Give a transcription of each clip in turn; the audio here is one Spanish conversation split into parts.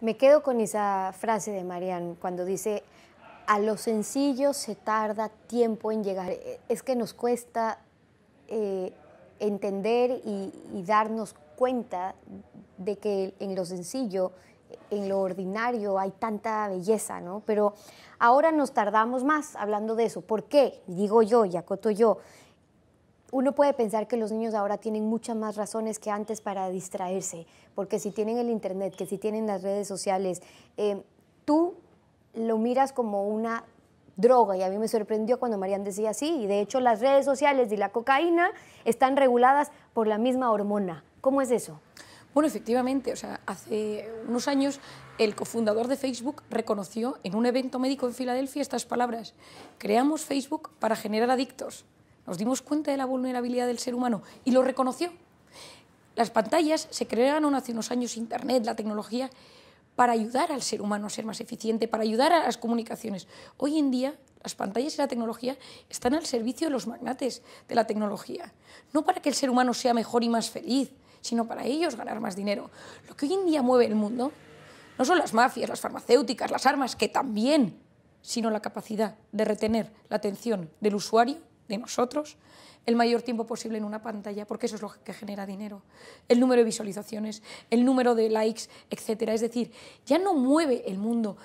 Me quedo con esa frase de Marianne cuando dice, a lo sencillo se tarda tiempo en llegar. E, es que nos cuesta eh, entender y, y, darnos cuenta de que en lo sencillo, en lo ordinario hay tanta belleza, ¿no? Pero ahora nos tardamos más hablando de eso. ¿Por qué? Digo yo y acoto yo uno puede pensar que los niños ahora tienen muchas más razones que antes para distraerse, porque si tienen el Internet, que si tienen las redes sociales, eh, tú lo miras como una droga y a mí me sorprendió cuando Marian decía así, y de hecho las redes sociales y la cocaína están reguladas por la misma hormona. ¿Cómo es eso? Bueno, efectivamente, o sea, hace unos años el cofundador de Facebook reconoció en un evento médico en Filadelfia estas palabras. Creamos Facebook para generar adictos nos dimos cuenta de la vulnerabilidad del ser humano y lo reconoció. Las pantallas se crearon hace unos años, Internet, la tecnología, para ayudar al ser humano a ser más eficiente, para ayudar a las comunicaciones. Hoy en día las pantallas y la tecnología están al servicio de los magnates de la tecnología, no para que el ser humano sea mejor y más feliz, sino para ellos ganar más dinero. Lo que hoy en día mueve el mundo no son las mafias, las farmacéuticas, las armas, que también, sino la capacidad de retener la atención del usuario de nosotros el mayor tiempo posible en una pantalla, porque eso es lo que genera dinero. El número de visualizaciones, el número de likes, etc. Es decir, ya no mueve el mundo,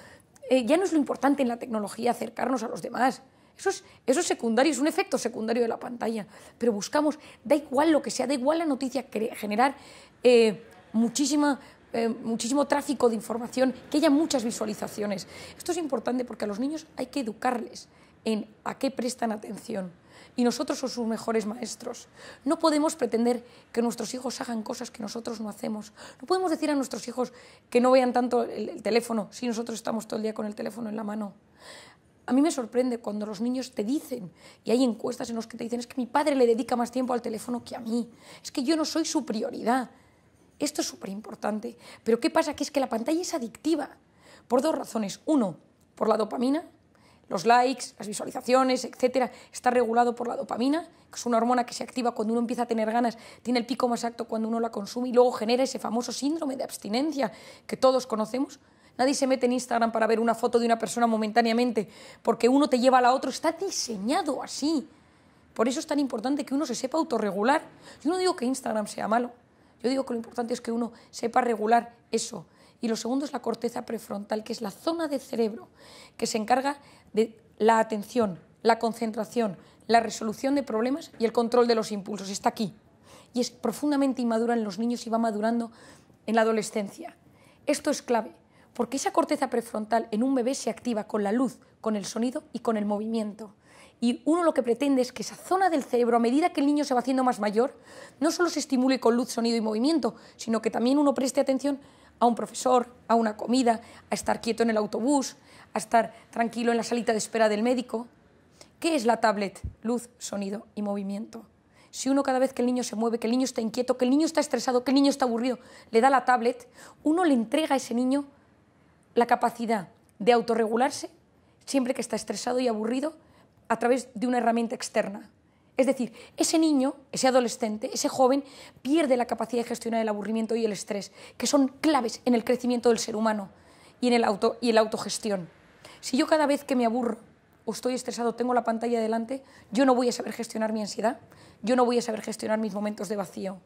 eh, ya no es lo importante en la tecnología acercarnos a los demás. Eso es, eso secundario, es un efecto secundario de la pantalla. Pero buscamos, da igual lo que sea, da igual la noticia, generar eh, muchísima, eh, muchísimo tráfico de información, que haya muchas visualizaciones. Esto es importante porque a los niños hay que educarles en a qué prestan atención. Y nosotros somos sus mejores maestros. No podemos pretender que nuestros hijos hagan cosas que nosotros no hacemos. No podemos decir a nuestros hijos que no vean tanto el, teléfono si nosotros estamos todo el día con el teléfono en la mano. A mí me sorprende cuando los niños te dicen, y hay encuestas en las que te dicen, es que mi padre le dedica más tiempo al teléfono que a mí, es que yo no soy su prioridad. Esto es súper importante. Pero ¿qué pasa? Que es que la pantalla es adictiva. Por dos razones. Uno, por la dopamina, los likes, las visualizaciones, etcétera, está regulado por la dopamina, que es una hormona que se activa cuando uno empieza a tener ganas, tiene el pico más alto cuando uno la consume y luego genera ese famoso síndrome de abstinencia que todos conocemos. Nadie se mete en Instagram para ver una foto de una persona momentáneamente, porque uno te lleva a la otra, está diseñado así. Por eso es tan importante que uno se sepa autorregular. Yo no digo que Instagram sea malo, yo digo que lo importante es que uno sepa regular eso y lo segundo es la corteza prefrontal, que es la zona del cerebro que se encarga de la atención, la concentración, la resolución de problemas y el control de los impulsos. Está aquí. Y es profundamente inmadura en los niños y va madurando en la adolescencia. Esto es clave, porque esa corteza prefrontal en un bebé se activa con la luz, con el sonido y con el movimiento. Y uno lo que pretende es que esa zona del cerebro, a medida que el niño se va haciendo más mayor, no solo se estimule con luz, sonido y movimiento, sino que también uno preste atención a un profesor, a una comida, a estar quieto en el autobús, a estar tranquilo en la salita de espera del médico. ¿Qué es la tablet? Luz, sonido y movimiento. Si uno cada vez que el niño se mueve, que el niño está inquieto, que el niño está estresado, que el niño está aburrido, le da la tablet, uno le entrega a ese niño la capacidad de autorregularse siempre que está estresado y aburrido a través de una herramienta externa. Es decir, ese niño, ese adolescente, ese joven pierde la capacidad de gestionar el aburrimiento y el estrés, que son claves en el crecimiento del ser humano y en el auto y la autogestión. Si yo cada vez que me aburro o estoy estresado, tengo la pantalla delante, yo no voy a saber gestionar mi ansiedad, yo no voy a saber gestionar mis momentos de vacío.